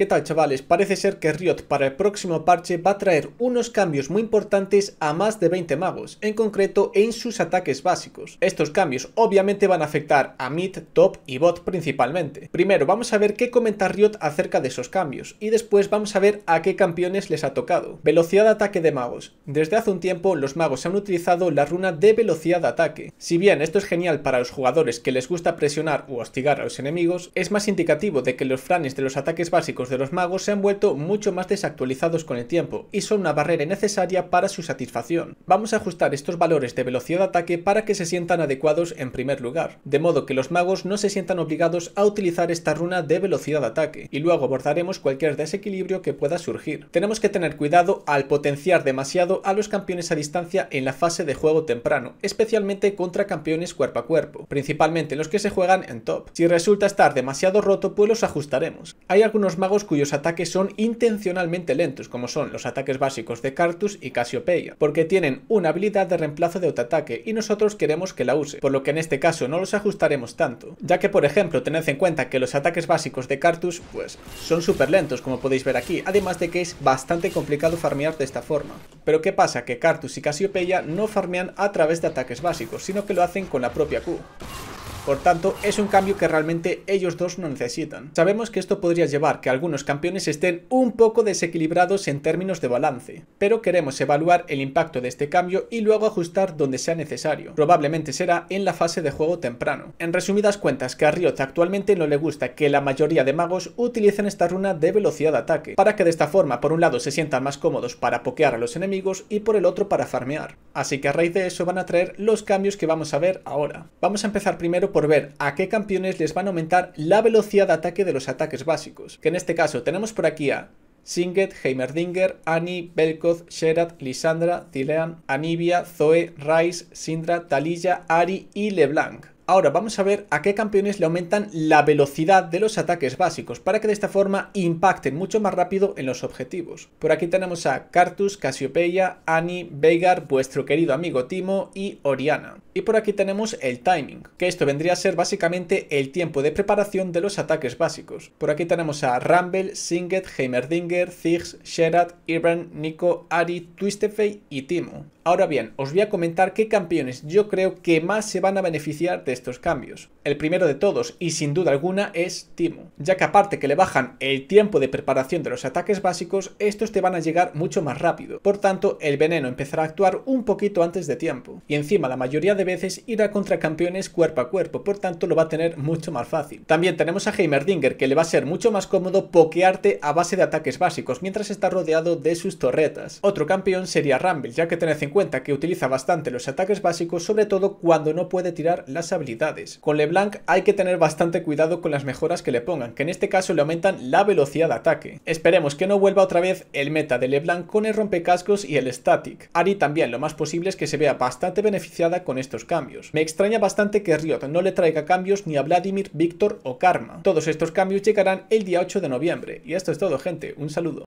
¿Qué tal chavales? Parece ser que Riot para el próximo parche va a traer unos cambios muy importantes a más de 20 magos, en concreto en sus ataques básicos. Estos cambios obviamente van a afectar a mid, top y bot principalmente. Primero vamos a ver qué comenta Riot acerca de esos cambios y después vamos a ver a qué campeones les ha tocado. Velocidad de ataque de magos. Desde hace un tiempo los magos han utilizado la runa de velocidad de ataque. Si bien esto es genial para los jugadores que les gusta presionar u hostigar a los enemigos, es más indicativo de que los franes de los ataques básicos de los magos se han vuelto mucho más desactualizados con el tiempo y son una barrera necesaria para su satisfacción. Vamos a ajustar estos valores de velocidad de ataque para que se sientan adecuados en primer lugar, de modo que los magos no se sientan obligados a utilizar esta runa de velocidad de ataque, y luego abordaremos cualquier desequilibrio que pueda surgir. Tenemos que tener cuidado al potenciar demasiado a los campeones a distancia en la fase de juego temprano, especialmente contra campeones cuerpo a cuerpo, principalmente los que se juegan en top. Si resulta estar demasiado roto pues los ajustaremos. Hay algunos magos cuyos ataques son intencionalmente lentos, como son los ataques básicos de Cartus y Cassiopeia, porque tienen una habilidad de reemplazo de autoataque y nosotros queremos que la use, por lo que en este caso no los ajustaremos tanto, ya que por ejemplo tened en cuenta que los ataques básicos de Cartus pues son súper lentos como podéis ver aquí, además de que es bastante complicado farmear de esta forma. Pero qué pasa, que Cartus y Cassiopeia no farmean a través de ataques básicos, sino que lo hacen con la propia Q. Por tanto, es un cambio que realmente ellos dos no necesitan. Sabemos que esto podría llevar que algunos campeones estén un poco desequilibrados en términos de balance, pero queremos evaluar el impacto de este cambio y luego ajustar donde sea necesario. Probablemente será en la fase de juego temprano. En resumidas cuentas, que a Riot actualmente no le gusta que la mayoría de magos utilicen esta runa de velocidad de ataque, para que de esta forma por un lado se sientan más cómodos para pokear a los enemigos y por el otro para farmear. Así que a raíz de eso van a traer los cambios que vamos a ver ahora. Vamos a empezar primero por ver a qué campeones les van a aumentar la velocidad de ataque de los ataques básicos, que en este caso tenemos por aquí a Singet, Heimerdinger, Annie, Belkoth, Sherat, Lisandra, Zilean, Anivia, Zoe, Rice, Sindra, Talilla, Ari y Leblanc. Ahora vamos a ver a qué campeones le aumentan la velocidad de los ataques básicos para que de esta forma impacten mucho más rápido en los objetivos. Por aquí tenemos a Cartus, Casiopeia, Annie, Veigar, vuestro querido amigo Timo y Oriana. Y por aquí tenemos el timing, que esto vendría a ser básicamente el tiempo de preparación de los ataques básicos. Por aquí tenemos a Rumble, Singed, Heimerdinger, Ziggs, Sherat, Irvan, Nico, Ari, Twistefei y Timo. Ahora bien, os voy a comentar qué campeones yo creo que más se van a beneficiar de estos cambios. El primero de todos, y sin duda alguna, es Timo, ya que aparte que le bajan el tiempo de preparación de los ataques básicos, estos te van a llegar mucho más rápido, por tanto el veneno empezará a actuar un poquito antes de tiempo, y encima la mayoría de veces irá contra campeones cuerpo a cuerpo, por tanto lo va a tener mucho más fácil. También tenemos a Heimerdinger, que le va a ser mucho más cómodo pokearte a base de ataques básicos, mientras está rodeado de sus torretas. Otro campeón sería Rumble, ya que tened en cuenta que utiliza bastante los ataques básicos, sobre todo cuando no puede tirar las habilidades con LeBlanc hay que tener bastante cuidado con las mejoras que le pongan, que en este caso le aumentan la velocidad de ataque. Esperemos que no vuelva otra vez el meta de LeBlanc con el rompecascos y el static. Ari también lo más posible es que se vea bastante beneficiada con estos cambios. Me extraña bastante que Riot no le traiga cambios ni a Vladimir, Víctor o Karma. Todos estos cambios llegarán el día 8 de noviembre. Y esto es todo gente, un saludo.